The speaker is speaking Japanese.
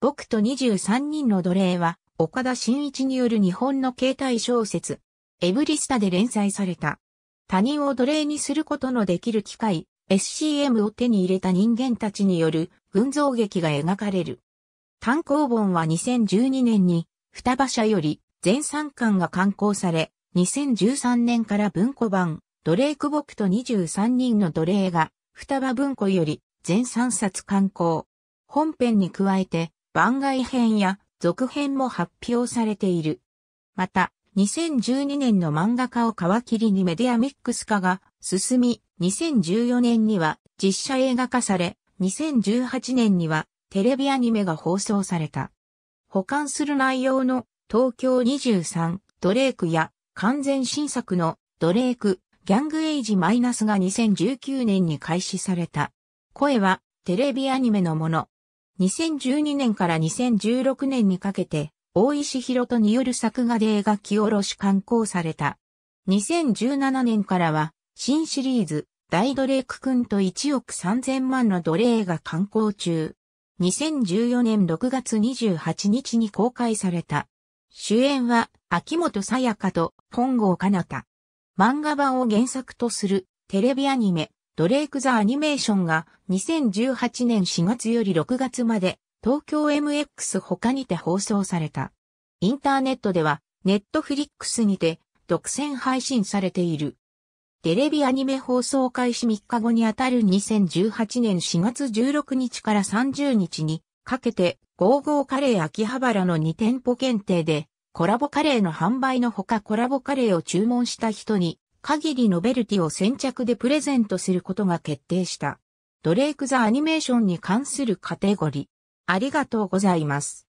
僕と23人の奴隷は、岡田真一による日本の携帯小説、エブリスタで連載された。他人を奴隷にすることのできる機会、SCM を手に入れた人間たちによる群像劇が描かれる。単行本は2012年に、双葉社より全3巻が刊行され、2013年から文庫版、奴隷久保と23人の奴隷が、双葉文庫より全3冊刊行。本編に加えて、番外編や続編も発表されている。また、2012年の漫画家を皮切りにメディアミックス化が進み、2014年には実写映画化され、2018年にはテレビアニメが放送された。保管する内容の東京23ドレークや完全新作のドレークギャングエイジマイナスが2019年に開始された。声はテレビアニメのもの、2012年から2016年にかけて、大石博人による作画で描き下ろし刊行された。2017年からは、新シリーズ、大ドレーク君と1億3000万の奴隷が刊行中。2014年6月28日に公開された。主演は、秋元さやかと、本郷かなた。漫画版を原作とする、テレビアニメ、ドレイク・ザ・アニメーションが2018年4月より6月まで東京 MX 他にて放送された。インターネットではネットフリックスにて独占配信されている。テレビアニメ放送開始3日後にあたる2018年4月16日から30日にかけて、ゴーゴーカレー秋葉原の2店舗限定で、コラボカレーの販売のほかコラボカレーを注文した人に、限りのベルティを先着でプレゼントすることが決定した。ドレイク・ザ・アニメーションに関するカテゴリー。ありがとうございます。